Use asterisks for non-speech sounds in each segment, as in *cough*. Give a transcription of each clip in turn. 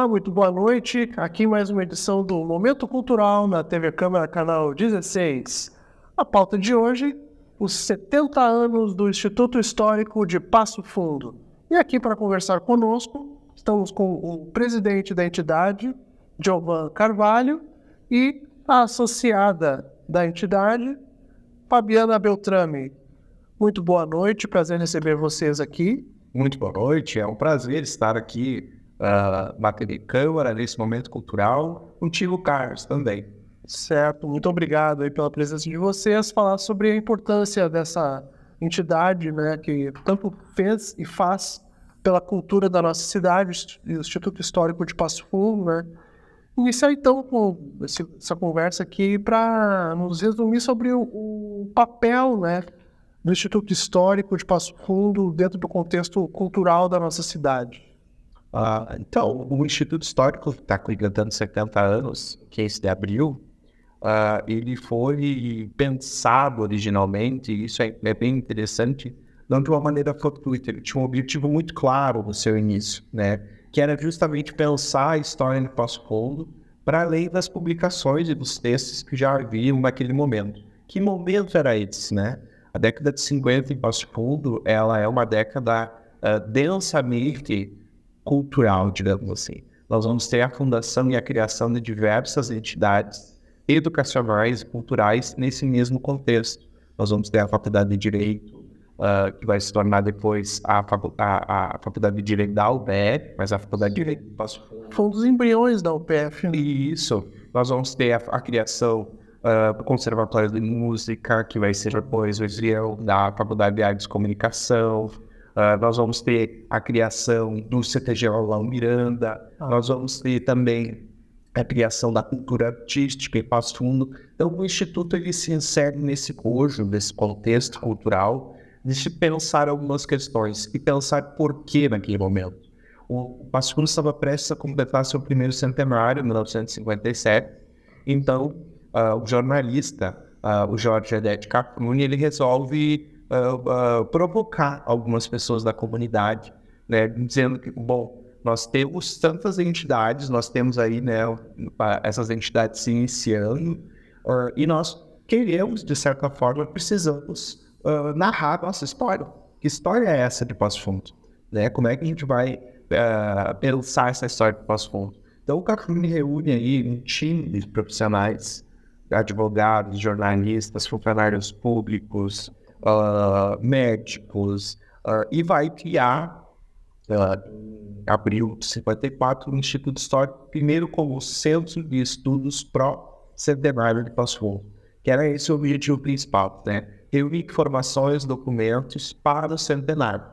Olá, muito boa noite. Aqui mais uma edição do Momento Cultural na TV Câmara, canal 16. A pauta de hoje, os 70 anos do Instituto Histórico de Passo Fundo. E aqui para conversar conosco, estamos com o presidente da entidade, Giovan Carvalho, e a associada da entidade, Fabiana Beltrame. Muito boa noite, prazer receber vocês aqui. Muito boa noite, é um prazer estar aqui uh, ah, Bateria Câmara, nesse momento cultural, contigo, Carlos, também. Certo, muito obrigado aí pela presença de vocês, falar sobre a importância dessa entidade, né, que tanto fez e faz pela cultura da nossa cidade, o Instituto Histórico de Passo Fundo, né, iniciar então com esse, essa conversa aqui para nos resumir sobre o, o, papel né, do Instituto Histórico de Passo Fundo dentro do contexto cultural da nossa cidade. Uh, então, o Instituto Histórico está completando 70 anos, 15 é de abril. Uh, ele foi pensado originalmente, e isso é, é, bem interessante, não de uma maneira fortuita. Ele tinha um objetivo muito claro no seu início, né? que era justamente pensar a história do Passo Fundo para além das publicações e dos textos que já haviam naquele momento. Que momento era esse, né? A década de 50 em Passo Fundo, ela é uma década uh, densamente cultural, digamos assim. Nós vamos ter a fundação e a criação de diversas entidades educacionais e culturais nesse mesmo contexto. Nós vamos ter a Faculdade de Direito, uh, que vai se tornar depois a, facu a, a Faculdade de Direito da UPF, mas a Faculdade de Direito Fundo. Foi um dos embriões da UPF. Né? Isso. Nós vamos ter a, a criação uh, do Conservatório de Música, que vai ser depois o embrião da Faculdade de Artes e Comunicação. Ah, nós vamos ter a criação do CTG Orlão Miranda, ah. nós vamos ter também a criação da cultura artística e Passo Fundo. Então, o Instituto ele se insere nesse cojo nesse contexto cultural, de se pensar algumas questões e pensar por que naquele momento. O Passo Fundo estava prestes a completar seu primeiro centenário, em 1957, então uh, o jornalista, uh, o Jorge Edete Capuni, ele resolve uh, uh, provocar algumas pessoas da comunidade, né, dizendo que, bom, nós temos tantas entidades, nós temos aí né, essas entidades se iniciando, uh, e nós queremos, de certa forma, precisamos uh, narrar nossa história. Que história é essa de pós Fundo? Né? Como é que a gente vai uh, pensar essa história de pós Fundo? Então, o Cacune reúne aí um time de profissionais, advogados, jornalistas, funcionários públicos, uh, médicos, uh, e vai criar, uh, em abril de 54, o Instituto Histórico, primeiro como Centro de Estudos Pró-Centenário de Passo Fundo, que era esse o objetivo principal, né? Reunir informações, documentos para o centenário.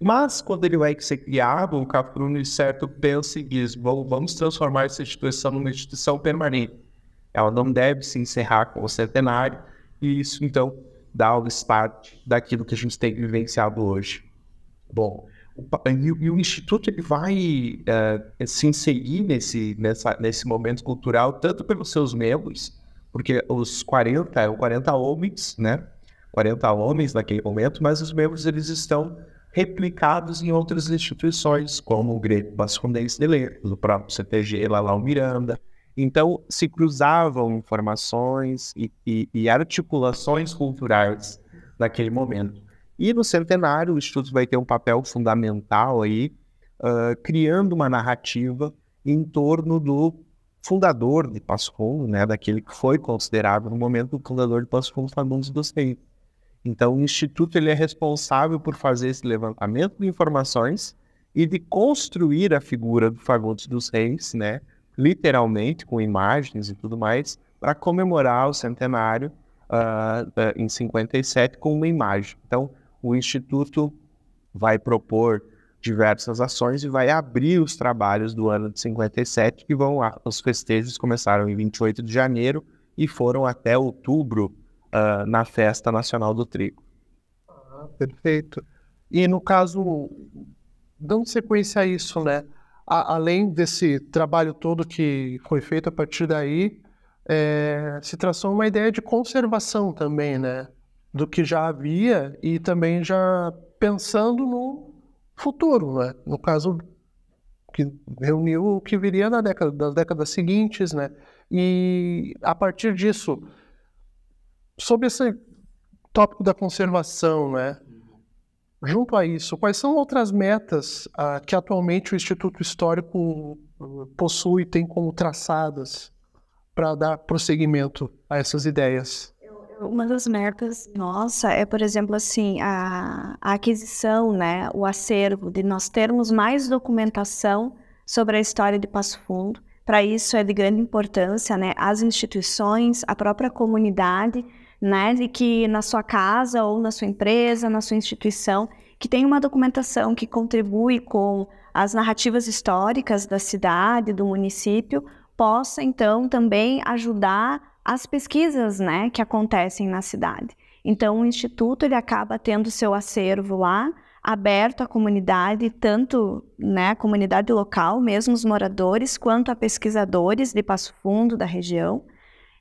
Mas, quando ele vai ser criado, o Cafrune certo pensa e diz: vamos transformar essa instituição numa instituição permanente. Ela não deve se encerrar com o centenário, e isso, então, o start daquilo que a gente tem vivenciado hoje. Bom, e, o Instituto ele vai eh, se inserir nesse, nessa, nesse momento cultural, tanto pelos seus membros, porque os 40, 40 é homens, né? 40 homens naquele momento, mas os membros eles estão replicados em outras instituições, como o Grêmio Bascondense de Lerdo, o próprio CTG, Lalau Miranda, então, se cruzavam informações e, e, e articulações culturais naquele momento. E no centenário, o Instituto vai ter um papel fundamental aí, uh, criando uma narrativa em torno do fundador de Passo Fundo, né, daquele que foi considerado no momento o fundador de Passo Fundo, Fagundes dos Reis. Então, o Instituto ele é responsável por fazer esse levantamento de informações e de construir a figura do Fagundes dos Reis, né, literalmente com imagens e tudo mais, para comemorar o centenário uh, em 57 com uma imagem. Então, o Instituto vai propor diversas ações e vai abrir os trabalhos do ano de 57, que vão lá. os festejos começaram em 28 de janeiro e foram até outubro uh, na Festa Nacional do Trigo. Ah, perfeito. E no caso, dando sequência a isso, né? a, além desse trabalho todo que foi feito a partir daí, é, se traçou uma ideia de conservação também, né? Do que já havia e também já pensando no futuro, né? No caso que reuniu o que viria na década, das décadas seguintes, né? E a partir disso, sobre esse tópico da conservação, né? Junto a isso, quais são outras metas ah, que atualmente o Instituto Histórico ah, possui, tem como traçadas para dar prosseguimento a essas ideias? Uma das metas nossa é, por exemplo, assim, a, a aquisição, né, o acervo, de nós termos mais documentação sobre a história de Passo Fundo. Para isso é de grande importância, né, as instituições, a própria comunidade, né? E que na sua casa ou na sua empresa, na sua instituição, que tem uma documentação que contribui com as narrativas históricas da cidade, do município, possa então também ajudar as pesquisas, né, que acontecem na cidade. Então o instituto ele acaba tendo seu acervo lá aberto à comunidade, tanto né, a comunidade local, mesmo os moradores, quanto a pesquisadores de Passo Fundo da região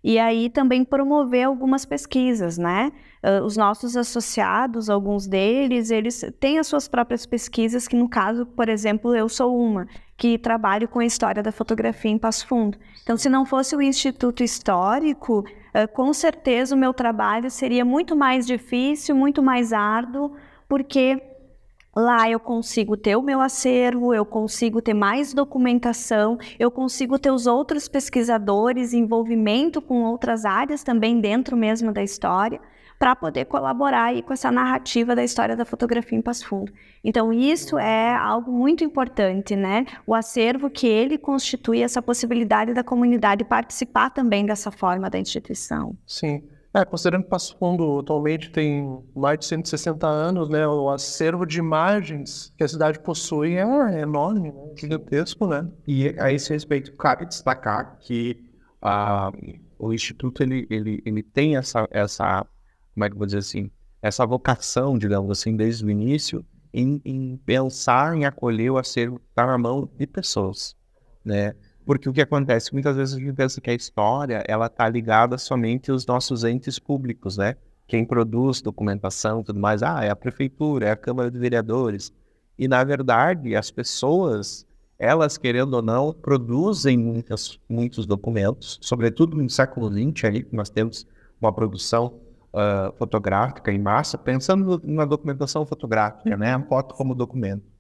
e aí também promover algumas pesquisas, né? Uh, os nossos associados, alguns deles, eles têm as suas próprias pesquisas, que no caso, por exemplo, eu sou uma, que trabalho com a história da fotografia em Passo Fundo. Então, se não fosse o Instituto Histórico, uh, com certeza o meu trabalho seria muito mais difícil, muito mais árduo, porque Lá eu consigo ter o meu acervo, eu consigo ter mais documentação, eu consigo ter os outros pesquisadores, envolvimento com outras áreas também dentro mesmo da história, para poder colaborar aí com essa narrativa da história da fotografia em Passo Fundo. Então isso é algo muito importante, né? O acervo que ele constitui essa possibilidade da comunidade participar também dessa forma da instituição. Sim. É, considerando que Passo Fundo atualmente tem mais de 160 anos, né, o acervo de imagens que a cidade possui é, enorme, né, gigantesco, né? E a esse respeito, cabe destacar que ah, o Instituto, ele, ele, ele tem essa, essa, como é que vou dizer assim, essa vocação, digamos assim, desde o início, em, em pensar em acolher o acervo que está na mão de pessoas, né? Porque o que acontece? Muitas vezes a gente pensa que a história ela está ligada somente aos nossos entes públicos, né? Quem produz documentação e tudo mais. Ah, é a prefeitura, é a Câmara de Vereadores. E, na verdade, as pessoas, elas, querendo ou não, produzem muitas, muitos documentos, sobretudo no século XX, aí, nós temos uma produção uh, fotográfica em massa, pensando na documentação fotográfica, né? A foto como documento.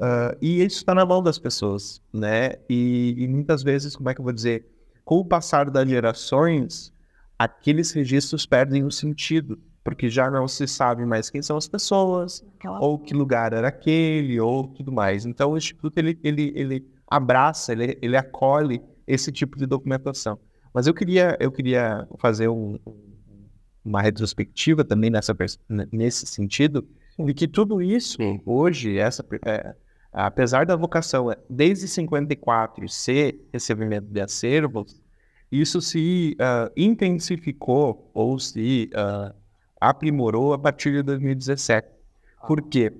Uh, e isso está na mão das pessoas, né? E, e, muitas vezes, como é que eu vou dizer? Com o passar das gerações, aqueles registros perdem o sentido, porque já não se sabe mais quem são as pessoas, Aquela... ou que lugar era aquele, ou tudo mais. Então, o Instituto, ele, ele, ele abraça, ele, ele acolhe esse tipo de documentação. Mas eu queria, eu queria fazer um, uma retrospectiva também nessa, nesse sentido, de que tudo isso, hoje, essa... É, Apesar da vocação eh, desde 54 ser recebimento de acervos, isso se uh, intensificou ou se uh, aprimorou a partir de 2017. Ah. Por quê?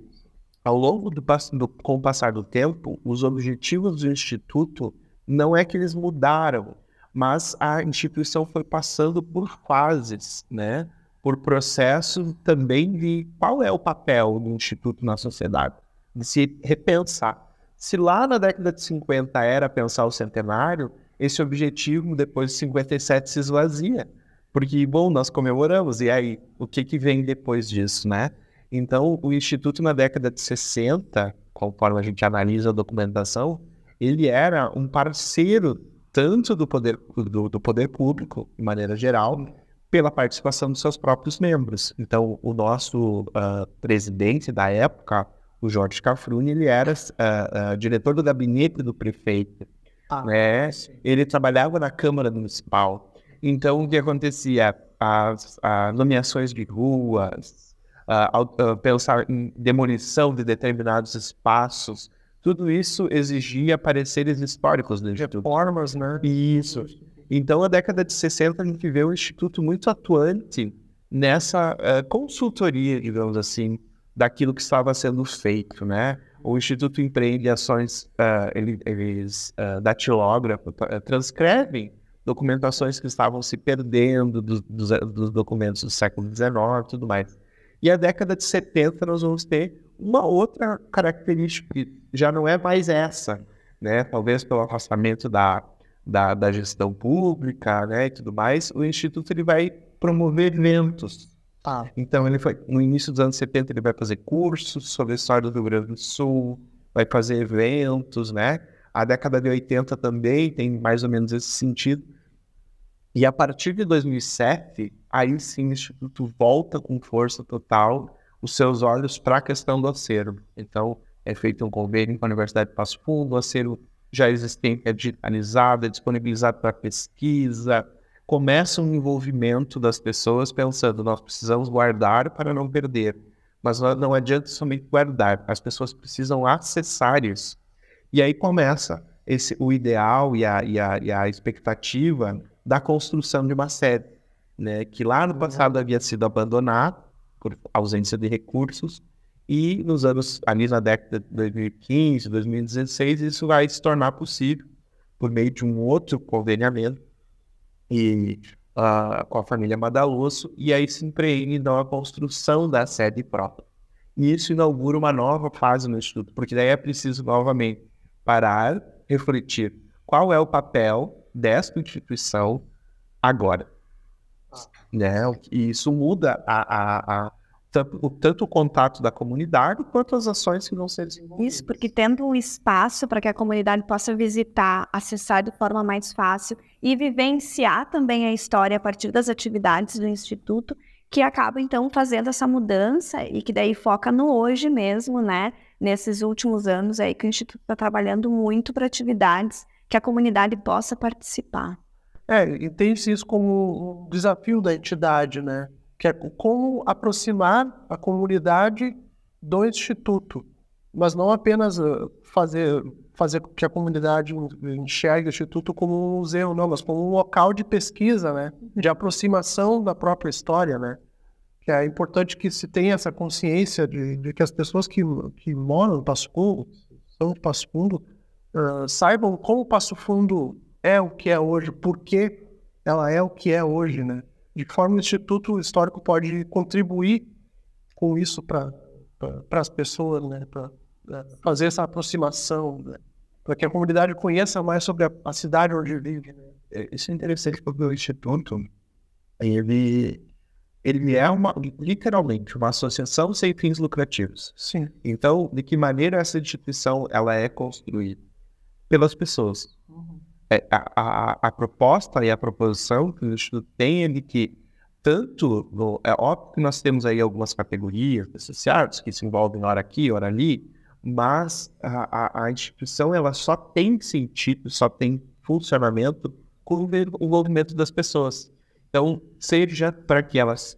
Ao longo do, do, com o passar do tempo, os objetivos do instituto não é que eles mudaram, mas a instituição foi passando por fases, né? Por processos também de qual é o papel do instituto na sociedade de se repensar. Se lá na década de 50 era pensar o centenário, esse objetivo depois de 57 se esvazia. Porque, bom, nós comemoramos, e aí o que, que vem depois disso, né? Então, o Instituto na década de 60, conforme a gente analisa a documentação, ele era um parceiro tanto do poder, do, do poder público, de maneira geral, pela participação dos seus próprios membros. Então, o nosso uh, presidente da época, o Jorge Cafrune, ele era uh, uh, diretor do gabinete do prefeito. Ah, né? Ele trabalhava na Câmara Municipal. Então, o que acontecia? As, as nomeações de ruas, uh, pensar em demolição de determinados espaços, tudo isso exigia pareceres históricos do Instituto. Reformas, né? Isso. Então, na década de 60, a gente vê o Instituto muito atuante nessa consultoria, digamos assim, daquilo que estava sendo feito, né? O Instituto empreende ações, uh, ele, eles uh, datilógrafo, eh, transcrevem documentações que estavam se perdendo dos, dos, dos documentos do século XIX e tudo mais. E a década de 70 nós vamos ter uma outra característica que já não é mais essa, né? Talvez pelo afastamento da, da, da gestão pública, né, e tudo mais, o Instituto ele vai promover eventos, Tá. Então, ele foi, no início dos anos 70, ele vai fazer cursos sobre a história do Rio Grande do Sul, vai fazer eventos, né? A década de 80 também tem mais ou menos esse sentido. E a partir de 2007, aí sim o Instituto volta com força total os seus olhos para a questão do acervo. Então, é feito um convênio com a Universidade de Passo Fundo, o acervo já existente é digitalizado, é disponibilizado para pesquisa, começa um envolvimento das pessoas pensando, nós precisamos guardar para não perder. Mas não adianta somente guardar, as pessoas precisam acessar isso. E aí começa esse, o ideal e a, e, a, e a expectativa da construção de uma sede, né? que lá no uhum. passado havia sido abandonada por ausência de recursos, e nos anos, ali na década de 2015, 2016, isso vai se tornar possível por meio de um outro conveniamento e ah, com a família Madalosso, e aí se empreende então a construção da sede própria. E isso inaugura uma nova fase no Instituto, porque daí é preciso novamente parar, refletir qual é o papel desta instituição agora. Ah. Né? E isso muda a, a, a tanto, tanto o contato da comunidade quanto as ações que vão ser desenvolvidas. Isso, porque tendo um espaço para que a comunidade possa visitar, acessar de forma mais fácil e vivenciar também a história a partir das atividades do Instituto, que acaba então fazendo essa mudança e que daí foca no hoje mesmo, né? Nesses últimos anos aí que o Instituto está trabalhando muito para atividades que a comunidade possa participar. É, entende-se isso como um desafio da entidade, né? que é como aproximar a comunidade do instituto, mas não apenas eh, fazer fazer que a comunidade enxergue o instituto como um museu, não, mas como um local de pesquisa, né, de aproximação da própria história, né. Que é importante que se tenha essa consciência de, de que as pessoas que, que moram no Passo Fundo, são de Passo Fundo, uh, saibam como o Passo Fundo é o que é hoje, por que ela é o que é hoje, né? de que forma o Instituto Histórico pode contribuir com isso para as pessoas, né? para fazer essa aproximação, né? para que a comunidade conheça mais sobre a, a cidade onde vive. Né? É, isso é interessante porque o Instituto, ele, ele é uma, literalmente uma associação sem fins lucrativos. Sim. Então, de que maneira essa instituição ela é construída? Pelas pessoas. Uhum. É, a, a, a, proposta e a proposição que o estudo tem é de que tanto no, é óbvio que nós temos aí algumas categorias associadas que se envolvem hora aqui, hora ali, mas a, a, instituição ela só tem sentido, só tem funcionamento com o envolvimento das pessoas. Então, seja para que elas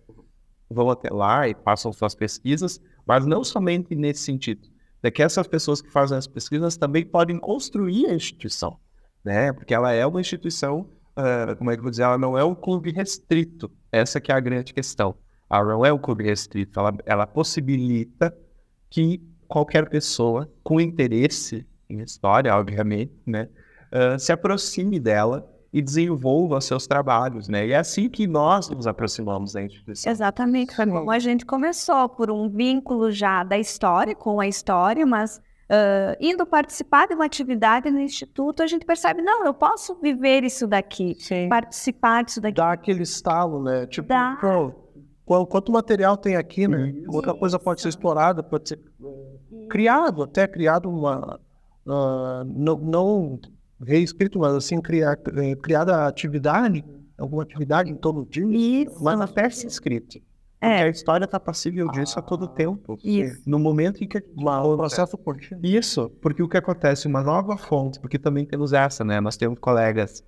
vão até lá e façam suas pesquisas, mas não somente nesse sentido, é que essas pessoas que fazem as pesquisas também podem construir a instituição né? Porque ela é uma instituição, uh, como é que eu vou dizer, ela não é um clube restrito. Essa que é a grande questão. Ela não é um clube restrito, ela, ela possibilita que qualquer pessoa com interesse em história, obviamente, né? Uh, se aproxime dela e desenvolva seus trabalhos, né? E é assim que nós nos aproximamos da instituição. Exatamente, foi como a gente começou por um vínculo já da história com a história, mas Uh, indo participar de uma atividade no instituto, a gente percebe, não, eu posso viver isso daqui, Sim. participar disso daqui. Dá aquele estalo, né? Tipo, Dá. Pô, quanto material tem aqui, né? Isso. Outra coisa pode ser explorada, pode ser eh, criado, até criado uma... Uh, não, não reescrito, mas assim, criar, eh, criada atividade, alguma atividade em torno disso, mas até se escrito. É. Porque a história está passível disso a todo ah, tempo. Isso. No momento em que lá, o processo continua. Isso, porque o que acontece, uma nova fonte, porque também temos essa, né? Nós temos colegas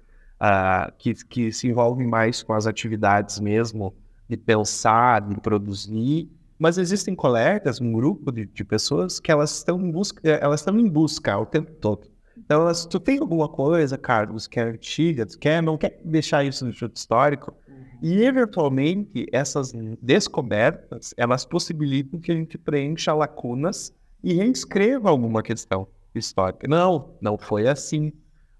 uh, que, que se envolvem mais com as atividades mesmo, de pensar, de produzir, mas existem colegas, um grupo de, de pessoas que elas estão em busca, eh, elas estão em busca o tempo todo. Então, elas, tu tem alguma coisa, Carlos, que é antiga, tu quer, não quer deixar isso no chute histórico? E, eventualmente, essas descobertas, elas possibilitam que a gente preencha lacunas e reescreva alguma questão histórica. Não, não foi assim.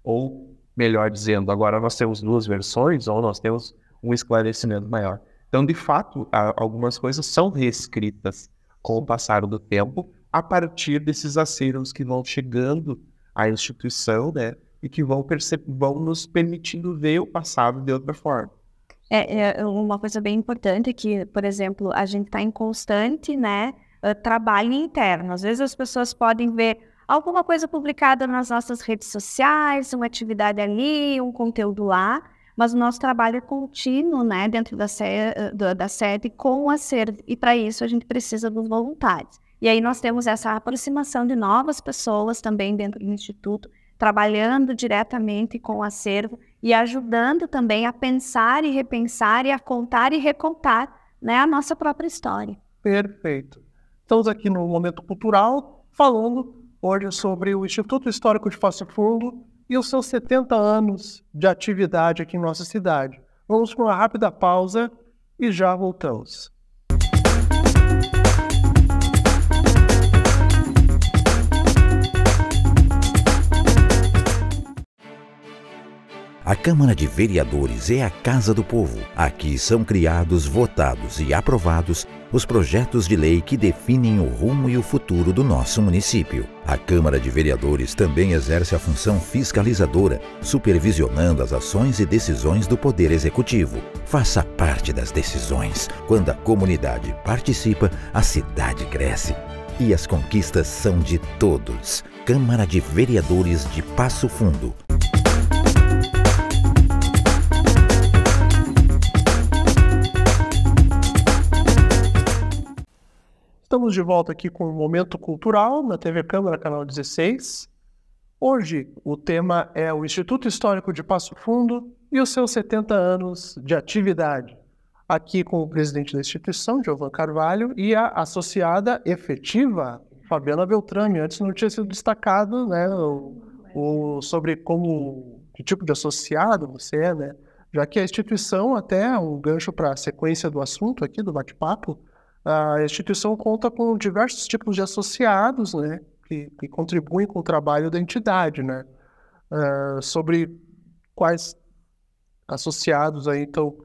Ou, melhor dizendo, agora nós temos duas versões ou nós temos um esclarecimento maior. Então, de fato, algumas coisas são reescritas com o passar do tempo a partir desses acervos que vão chegando à instituição, né? E que vão, vão nos permitindo ver o passado de outra forma. É, é uma coisa bem importante que, por exemplo, a gente está em constante, né, ah, trabalho interno. Às vezes as pessoas podem ver alguma coisa publicada nas nossas redes sociais, uma atividade ali, um conteúdo lá, mas o nosso trabalho é contínuo, né, dentro da, sede, ah, da sede com a acervo e para isso a gente precisa dos voluntários. E aí nós temos essa aproximação de novas pessoas também dentro do Instituto, trabalhando diretamente com o acervo e ajudando também a pensar e repensar e a contar e recontar né, a nossa própria história. Perfeito. Estamos aqui no Momento Cultural falando hoje sobre o Instituto Histórico de Fácil Fundo e os seus 70 anos de atividade aqui em nossa cidade. Vamos para uma rápida pausa e já voltamos. A Câmara de Vereadores é a casa do povo. Aqui são criados, votados e aprovados os projetos de lei que definem o rumo e o futuro do nosso município. A Câmara de Vereadores também exerce a função fiscalizadora, supervisionando as ações e decisões do Poder Executivo. Faça parte das decisões. Quando a comunidade participa, a cidade cresce. E as conquistas são de todos. Câmara de Vereadores de Passo Fundo. Estamos de volta aqui com o Momento Cultural na TV Câmara, canal 16. Hoje o tema é o Instituto Histórico de Passo Fundo e os seus 70 anos de atividade. Aqui com o presidente da instituição, Giovan Carvalho, e a associada efetiva, Fabiana Beltrame. Antes não tinha sido destacado né, o, o, sobre como, que tipo de associado você é, né? já que a instituição, até um gancho para a sequência do assunto aqui, do bate-papo, a instituição conta com diversos tipos de associados, né, que, que contribuem com o trabalho da entidade, né. Uh, sobre quais associados aí, então,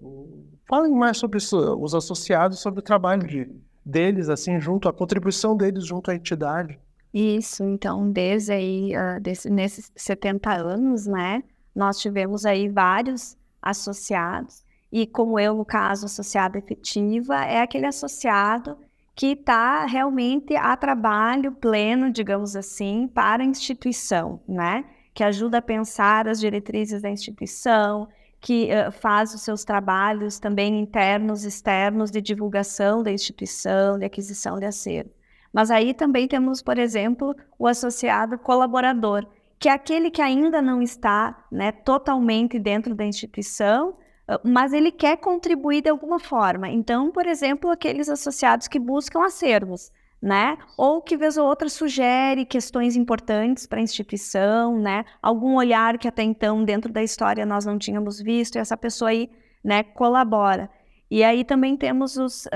falem mais sobre isso, os associados, sobre o trabalho de, deles, assim, junto, a contribuição deles junto à entidade. Isso, então, desde aí, uh, desse, nesses 70 anos, né, nós tivemos aí vários associados, e como eu, é, no caso, associada efetiva, é aquele associado que está realmente a trabalho pleno, digamos assim, para a instituição, né? Que ajuda a pensar as diretrizes da instituição, que uh, faz os seus trabalhos também internos, externos, de divulgação da instituição, de aquisição de acervo. Mas aí também temos, por exemplo, o associado colaborador, que é aquele que ainda não está né, totalmente dentro da instituição, ah, mas ele quer contribuir de alguma forma. Então, por exemplo, aqueles associados que buscam acervos, né? Ou que vez ou outra sugere questões importantes para a instituição, né? Algum olhar que até então dentro da história nós não tínhamos visto e essa pessoa aí, né, colabora. E aí também temos os uh,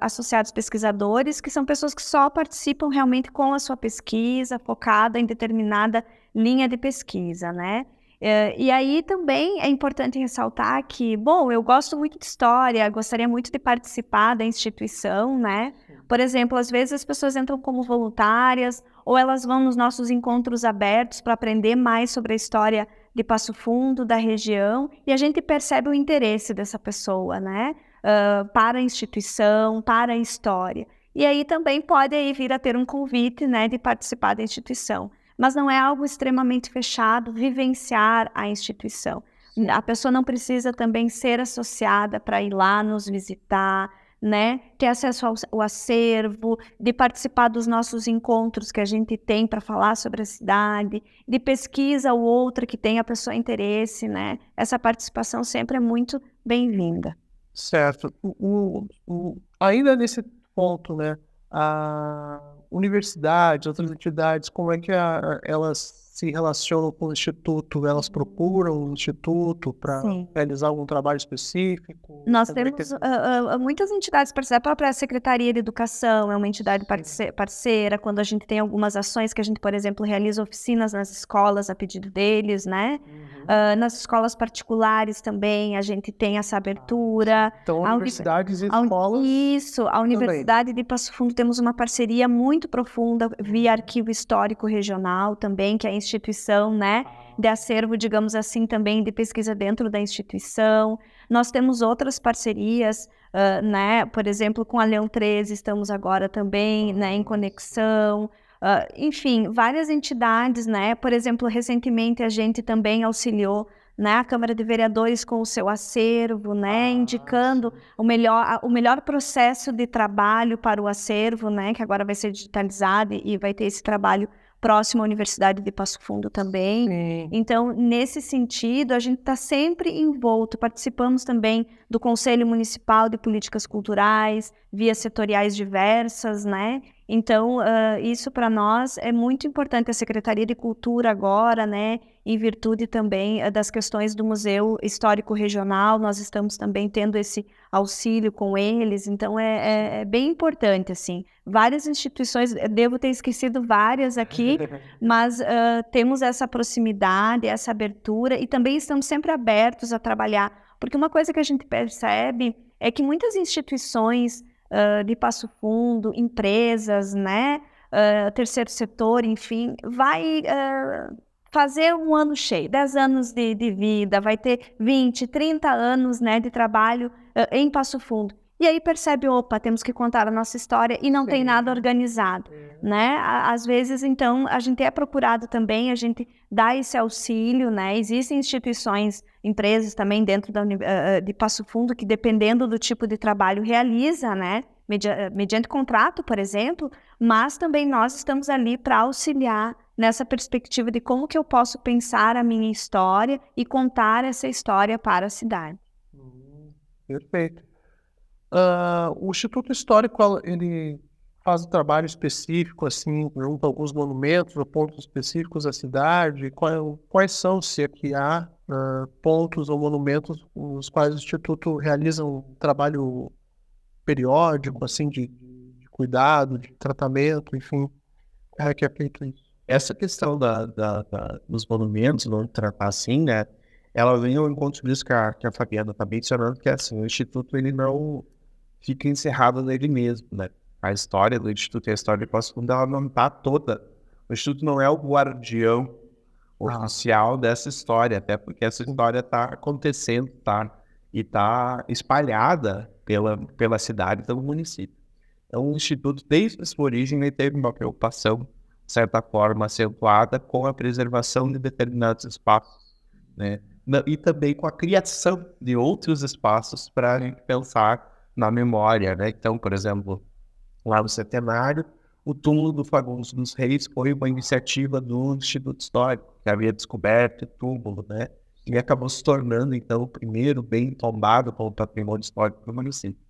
associados pesquisadores, que são pessoas que só participam realmente com a sua pesquisa, focada em determinada linha de pesquisa, né? Eh, e aí também é importante ressaltar que, bom, eu gosto muito de história, gostaria muito de participar da instituição, né? Por exemplo, às vezes as pessoas entram como voluntárias ou elas vão nos nossos encontros abertos para aprender mais sobre a história de Passo Fundo, da região, e a gente percebe o interesse dessa pessoa, né? Uh, para a instituição, para a história. E aí também pode aí vir a ter um convite né, de participar da instituição mas não é algo extremamente fechado vivenciar a instituição. A pessoa não precisa também ser associada para ir lá nos visitar, né? Ter acesso ao, acervo, de participar dos nossos encontros que a gente tem para falar sobre a cidade, de pesquisa ou outra que tenha a pessoa interesse, né? Essa participação sempre é muito bem-vinda. Certo. O, o, o, ainda nesse ponto, né? A, ah, universidades, outras uhum. entidades, como é que a, elas se relacionam com o instituto, elas procuram o instituto para realizar algum trabalho específico? Nós temos ter... uh, ah, ah, muitas entidades parceiras. A própria Secretaria de Educação é uma entidade parce parceira. Quando a gente tem algumas ações que a gente, por exemplo, realiza oficinas nas escolas a pedido deles, né? Uhum. Uh, nas escolas particulares também a gente tem essa abertura. então, a universidades e escolas. Isso, a Universidade também. de Passo Fundo temos uma parceria muito profunda via uhum. arquivo histórico regional também, que é a instituição, né? De acervo, digamos assim, também de pesquisa dentro da instituição. Nós temos outras parcerias, uh, né? Por exemplo, com a Leão 13 estamos agora também, né? Em conexão. Uh, enfim, várias entidades, né? Por exemplo, recentemente a gente também auxiliou né, a Câmara de Vereadores com o seu acervo, né, ah, indicando o melhor, o melhor processo de trabalho para o acervo, né, que agora vai ser digitalizado e vai ter esse trabalho próximo à Universidade de Passo Fundo também. Sim. Então, nesse sentido, a gente está sempre envolto. Participamos também do Conselho Municipal de Políticas Culturais, via setoriais diversas, né? Então, uh, isso para nós é muito importante. A Secretaria de Cultura agora, né, em virtude também uh, das questões do Museu Histórico Regional, nós estamos também tendo esse auxílio com eles. Então, é, é, é bem importante, assim. Várias instituições, devo ter esquecido várias aqui, *laughs* mas uh, temos essa proximidade, essa abertura e também estamos sempre abertos a trabalhar. Porque uma coisa que a gente percebe é que muitas instituições uh, de Passo Fundo, empresas, né? Uh, terceiro setor, enfim, vai uh, fazer um ano cheio, 10 anos de, de, vida, vai ter 20, 30 anos né, de trabalho em Passo Fundo. E aí percebe, opa, temos que contar a nossa história e não Sim. tem nada organizado, né? Às vezes, então, a gente é procurado também, a gente dá esse auxílio, né? Existem instituições, empresas também dentro da, eh, eh, de Passo Fundo que, dependendo do tipo de trabalho, realiza, né? Eh, mediante contrato, por exemplo, mas também nós estamos ali para auxiliar nessa perspectiva de como que eu posso pensar a minha história e contar essa história para a cidade. Hum, perfeito. Uh, o Instituto Histórico ele faz um trabalho específico, assim, junto a alguns monumentos ou pontos específicos da cidade. Qual, quais são, se é que há, uh, pontos ou monumentos nos quais o Instituto realiza um trabalho periódico, assim, de, de cuidado, de tratamento, enfim, é que é feito isso. Essa questão da, da, da dos monumentos, não tratar assim, né? Ela vem ao encontro disso que a, que a Fabiana está mencionando, que é assim, o Instituto ele não fica encerrada nele mesmo, né? A história do Instituto e a história de Costa Fundo, ela não está toda. O Instituto não é o guardião ah. oficial ah. dessa história, até porque essa história está acontecendo, tá? E está espalhada pela, pela cidade pelo município. Então, o Instituto, desde sua origem, ele teve uma preocupação, de certa forma, acentuada com a preservação de determinados espaços, né? E também com a criação de outros espaços para a gente pensar na memória, né? Então, por exemplo, lá no centenário, o túmulo do Fagundes dos Reis foi uma iniciativa do Instituto Histórico, que havia descoberto o túmulo, né? E acabou se tornando, então, o primeiro bem tombado como patrimônio histórico do município.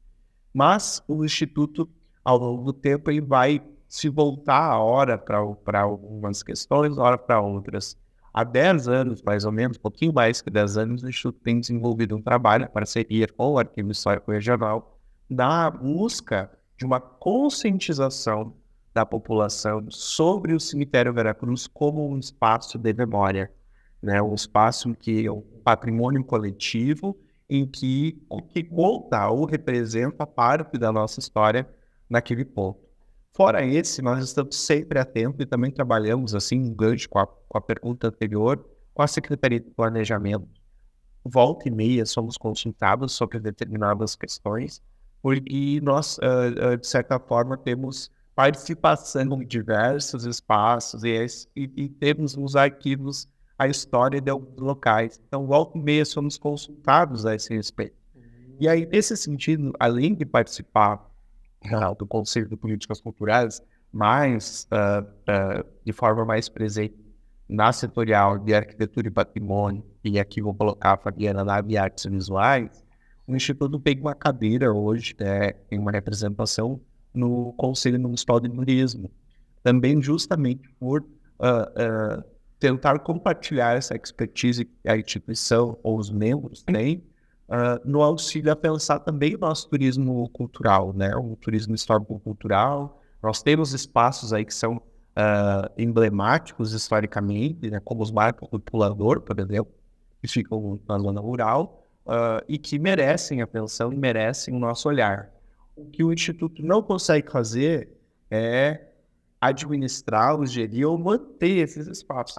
Mas o Instituto, ao longo do tempo, ele vai se voltar a hora para algumas questões, a hora para outras. Há 10 anos, mais ou menos, um pouquinho mais que 10 anos, o Instituto tem desenvolvido um trabalho, parceria com o Arquivo Histórico Regional, da busca de uma conscientização da população sobre o cemitério Veracruz como um espaço de memória, né? um espaço em que o é patrimônio coletivo, em que o que conta ou representa parte da nossa história naquele ponto. Fora esse, nós estamos sempre atentos e também trabalhamos, assim, um com a, com a pergunta anterior, com a Secretaria de Planejamento. Volta e meia somos consultados sobre determinadas questões porque nós, uh, uh, de certa forma, temos participação em diversos espaços e, e, e temos nos arquivos a história de alguns locais. Então, volta e meia somos consultados a esse respeito. E aí, nesse sentido, além de participar uh, do Conselho de Políticas Culturais, mas eh, de forma mais presente na setorial de arquitetura e patrimônio, e aqui vou colocar a Fabiana na área de artes visuais, o Instituto tem uma cadeira hoje, né, tem uma representação no Conselho Municipal de Turismo, também justamente por uh, uh, tentar compartilhar essa expertise que a instituição ou os membros têm uh, no auxílio a pensar também o nosso turismo cultural, né? o turismo histórico-cultural. Nós temos espaços aí que são emblemáticos historicamente, né? como os marcos do Pulador, por exemplo, que ficam na zona rural, uh, e que merecem atenção e merecem o nosso olhar. O que o Instituto não consegue fazer é administrar, gerir ou manter esses espaços.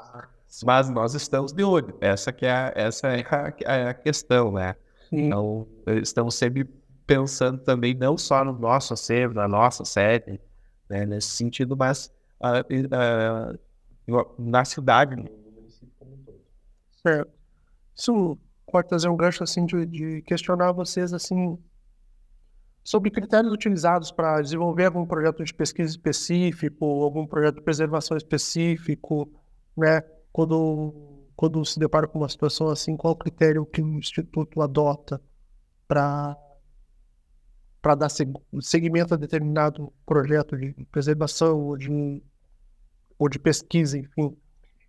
Mas nós estamos de olho. Essa, que é, a, essa é, a, é a questão, né? Sim. Então, estamos sempre pensando também não só no nosso acervo, na nossa sede, né, nesse sentido, mas uh, uh, na cidade, no município como um todo. Certo. Isso pode trazer um gancho assim de, de questionar vocês assim sobre critérios utilizados para desenvolver algum projeto de pesquisa específico, algum projeto de preservação específico, né? Quando quando se depara com uma situação assim, qual o critério que o instituto adota para para dar seguimento a determinado projeto de preservação ou de, ou de pesquisa, enfim,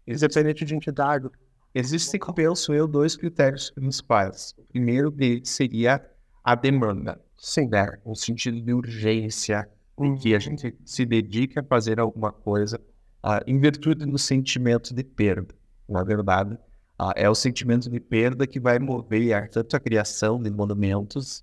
independente de entidade, Existem, penso eu, dois critérios principais. O primeiro deles seria a demanda. Sim. Né? O sentido de urgência, em que a gente se dedica a fazer alguma coisa uh, em virtude do sentimento de perda. Na verdade, uh, é o sentimento de perda que vai mover tanto a criação de monumentos,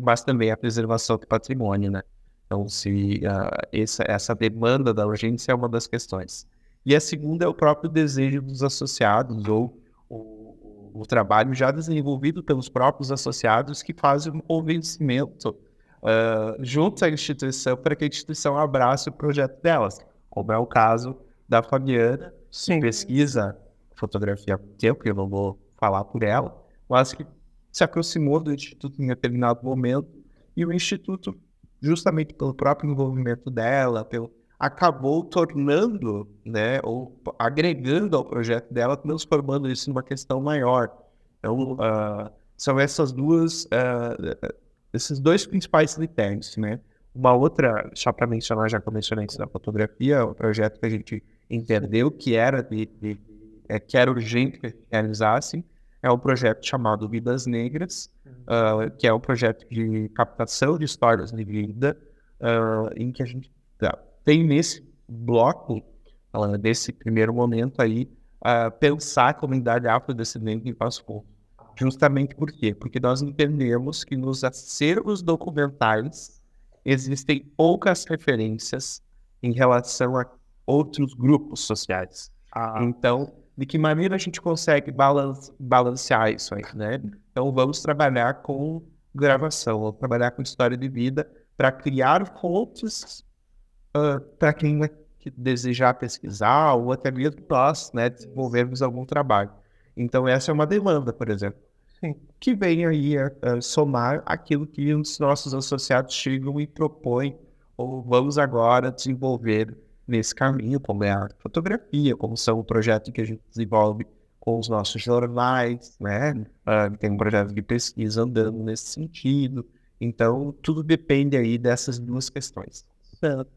mas também a preservação do patrimônio, né? Então, se uh, essa, essa demanda da urgência é uma das questões. E a segunda é o próprio desejo dos associados ou o, o trabalho já desenvolvido pelos próprios associados que fazem um convencimento uh, junto à instituição para que a instituição abrace o projeto delas, como é o caso da Fabiana, Sim. que pesquisa fotografia há tempo, eu não vou falar por ela, mas que se aproximou do Instituto em determinado momento e o Instituto, justamente pelo próprio envolvimento dela, pelo acabou tornando, né, ou agregando ao projeto dela, transformando isso numa questão maior. Então, uh, são essas duas, uh, esses dois principais critérios, né? Uma outra, só para mencionar, já que eu mencionei isso da fotografia, o é um projeto que a gente entendeu que era de, de é, que era urgente que realizassem, é um projeto chamado Vidas Negras, uh, que é um projeto de captação de histórias de vida, em que a gente tá, tem nesse bloco, ah, nesse primeiro momento aí, uh, pensar a comunidade afrodescendente em Passo Fundo. Justamente por quê? Porque nós entendemos que nos acervos documentais existem poucas referências em relação a outros grupos sociais. Ah. Então, de que maneira a gente consegue balance, balancear isso aí, né? Então, vamos trabalhar com gravação, vamos trabalhar com história de vida para criar fontes para quem né, que desejar pesquisar ou até mesmo nós né, desenvolvermos algum trabalho. Então, essa é uma demanda, por exemplo, Sim. que vem aí somar aquilo que os nossos associados chegam e propõem, ou vamos agora desenvolver nesse caminho, como é a fotografia, como são o projeto que a gente desenvolve com os nossos jornais, né? Uh, tem um projeto de pesquisa andando nesse sentido. Então, tudo depende aí dessas duas questões. Certo.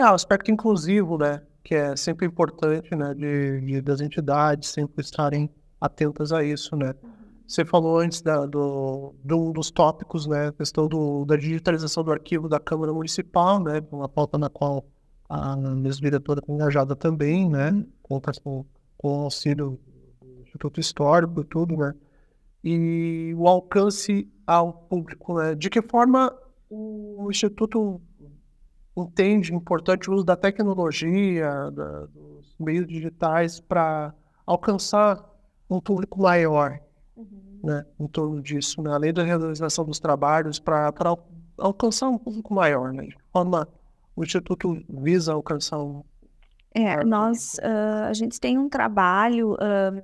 É, o aspecto inclusivo, né? Que é sempre importante, né? De, de das entidades sempre estarem atentas a isso, né? Uhum. Você falou antes da, do, de um dos tópicos, né? A questão do, da digitalização do arquivo da Câmara Municipal, né? Uma pauta na qual a mesma diretora está engajada também, né? com, com o auxílio do Instituto Histórico e tudo, né? E o alcance ao público, né? De que forma o Instituto entende importante o uso da tecnologia, da, dos meios digitais para alcançar um público maior uhum. né, em torno disso, né, além da realização dos trabalhos, para alcançar um público maior. Né, de forma, o Instituto visa alcançar um. É, nós, uh, a gente tem um trabalho uh,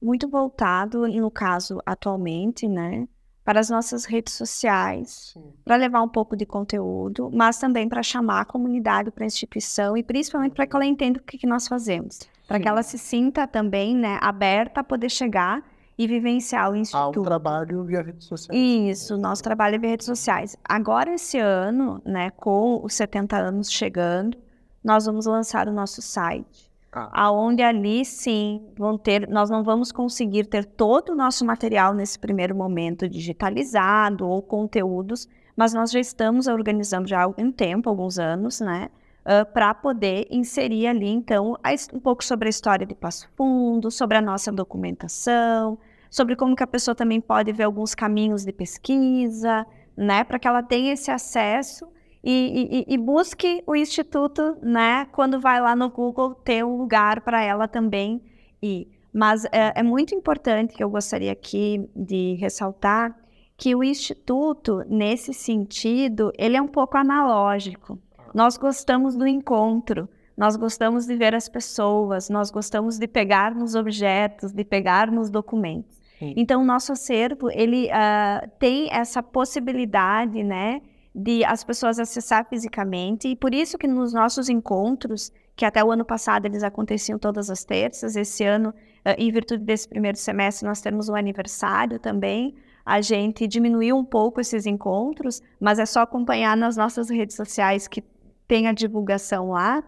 muito voltado, no caso, atualmente, né, para as nossas redes sociais, para levar um pouco de conteúdo, mas também para chamar a comunidade para a instituição e principalmente para que ela entenda o que, que nós fazemos, para que ela se sinta também né, aberta a poder chegar e vivenciar o Instituto. Ao trabalho via redes sociais. Isso, nosso trabalho é via redes sociais. Agora, esse ano, né, com os 70 anos chegando, nós vamos lançar o nosso site. Aonde ali sim vão ter, nós não vamos conseguir ter todo o nosso material nesse primeiro momento digitalizado ou conteúdos, mas nós já estamos organizando já há algum tempo, alguns anos, né? Uh, para poder inserir ali, então, um pouco sobre a história de Passo Fundo, sobre a nossa documentação, sobre como que a pessoa também pode ver alguns caminhos de pesquisa, né? Para que ela tenha esse acesso e, e, busque o instituto, né? Quando vai lá no Google, ter um lugar para ela também ir. Mas é, é, muito importante que eu gostaria aqui de ressaltar que o instituto, nesse sentido, ele é um pouco analógico. Nós gostamos do encontro, nós gostamos de ver as pessoas, nós gostamos de pegar nos objetos, de pegar nos documentos. Sim. Então, o nosso acervo, ele uh, tem essa possibilidade, né? de as pessoas acessar fisicamente e por isso que nos nossos encontros, que até o ano passado eles aconteciam todas as terças, esse ano, eh, em virtude desse primeiro semestre, nós temos um aniversário também, a gente diminuiu um pouco esses encontros, mas é só acompanhar nas nossas redes sociais que tem a divulgação lá,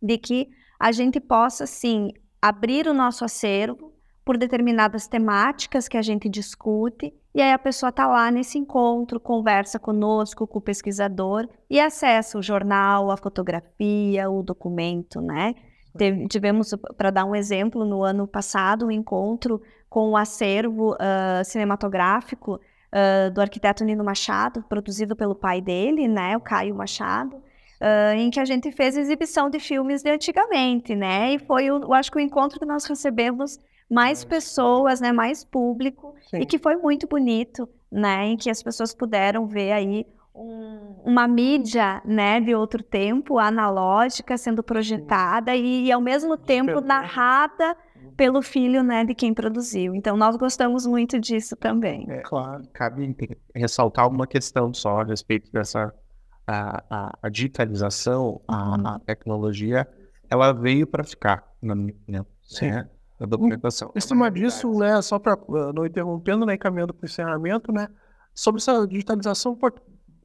de que a gente possa, sim, abrir o nosso acervo por determinadas temáticas que a gente discute e aí a pessoa está lá nesse encontro, conversa conosco, com o pesquisador e acessa o jornal, a fotografia, o documento, né? Teve, tivemos, para dar um exemplo, no ano passado, um encontro com o um acervo uh, cinematográfico uh, do arquiteto Nino Machado, produzido pelo pai dele, né, o Caio Machado, uh, em que a gente fez exibição de filmes de antigamente, né? E foi, o, eu acho que o encontro que nós recebemos mais uhum. pessoas, né, mais público, Sim. e que foi muito bonito, né, em que as pessoas puderam ver aí um, uma mídia, né, de outro tempo, analógica, sendo projetada e, e ao mesmo tempo narrada uhum. pelo filho, né, de quem produziu. Então nós gostamos muito disso também. É, claro, cabe ressaltar uma questão só a respeito dessa a, a, a digitalização, a, a uhum. tecnologia, ela veio para ficar, na minha opinião. Sim. Né? da documentação. Em cima disso, né, só para ah, não interrompendo, né, caminhando para o encerramento, né, sobre essa digitalização,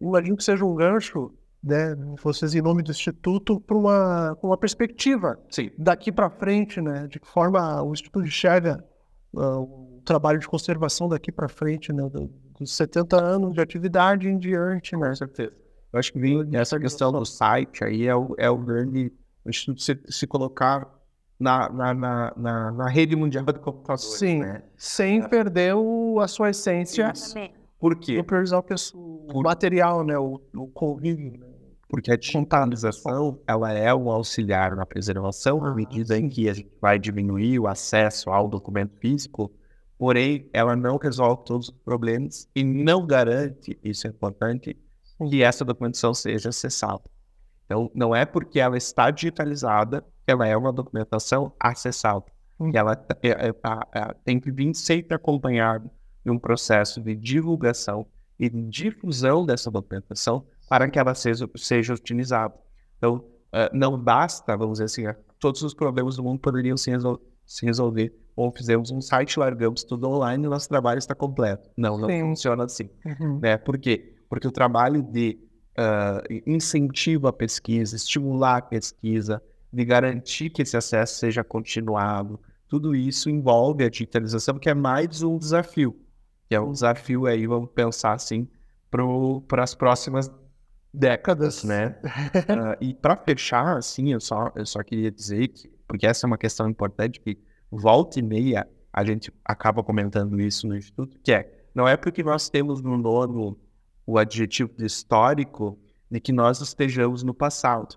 imagino que seja um gancho, né, vocês em nome do Instituto, para uma, uma perspectiva Sim. daqui para frente, né, de que forma o Instituto enxerga uh, ah, o trabalho de conservação daqui para frente, né, do, dos 70 anos de atividade em diante, né? Com certeza. Eu acho que vem essa questão do site aí é o, é o grande... O Instituto se, se colocar na, na, na, na, rede mundial de computadores. Sim, né? sem é. perder o, a sua essência. Sim. Por quê? O, Por... material, né? o, o convívio. Né? Porque a digitalização ela é um auxiliar na preservação, na ah, medida em que a gente vai diminuir o acesso ao documento físico, porém ela não resolve todos os problemas e não garante, isso é importante, que essa documentação seja acessada. Então, não é porque ela está digitalizada ela é uma documentação acessável. Hum. E ela é, é, tá, é, tem que vir sempre acompanhada de um processo de divulgação e difusão dessa documentação para que ela seja, seja utilizada. Então, uh, não basta, vamos dizer assim, é, todos os problemas do mundo poderiam se, resol se resolver ou fizemos um site, largamos tudo online e nosso trabalho está completo. Não, não Sim. funciona assim. Uhum. Né? Por quê? Porque o trabalho de uh, incentivo à pesquisa, estimular a pesquisa, de garantir que esse acesso seja continuado. Tudo isso envolve a digitalização, que é mais um desafio. Que é um desafio aí, vamos pensar assim, para as próximas décadas, né? uh, *laughs* e para fechar, assim, eu só, eu só queria dizer que, porque essa é uma questão importante, que volta e meia a gente acaba comentando isso no Instituto, que é, não é porque nós temos no nono o adjetivo de histórico de que nós estejamos no passado,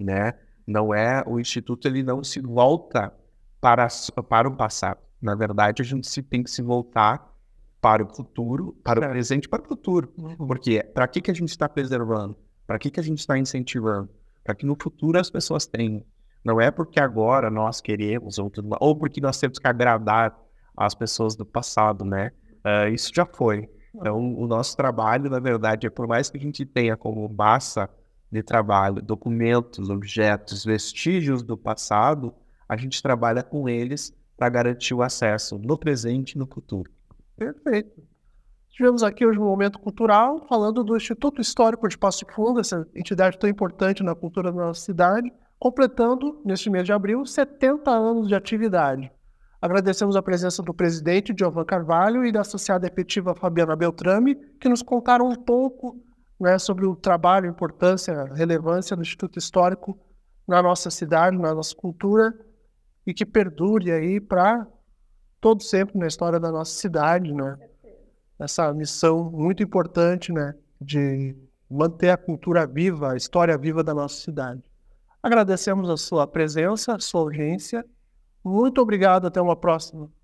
né? Não é o instituto ele não se volta para para o passado. Na verdade, a gente se tem que se voltar para o futuro, para o presente, para o futuro. Uhum. Porque para que que a gente está preservando? Para que que a gente está incentivando? Para que no futuro as pessoas tenham. Não é porque agora nós queremos ou tudo, ou porque nós temos que agradar as pessoas do passado, né? Uh, isso já foi. Uhum. Então, o nosso trabalho, na verdade, é por mais que a gente tenha como massa de trabalho, documentos, objetos, vestígios do passado, a gente trabalha com eles para garantir o acesso no presente e no futuro. Perfeito. Tivemos aqui hoje um momento cultural, falando do Instituto Histórico de Passo Fundo, essa entidade tão importante na cultura da nossa cidade, completando, neste mês de abril, 70 anos de atividade. Agradecemos a presença do presidente, Giovan Carvalho, e da associada efetiva Fabiana Beltrame, que nos contaram um pouco né, sobre o trabalho, a importância, a relevância do Instituto Histórico na nossa cidade, na nossa cultura e que perdure aí para todo sempre na história da nossa cidade, né? Essa missão muito importante, né, de manter a cultura viva, a história viva da nossa cidade. Agradecemos a sua presença, a sua audiência. Muito obrigado, até uma próxima.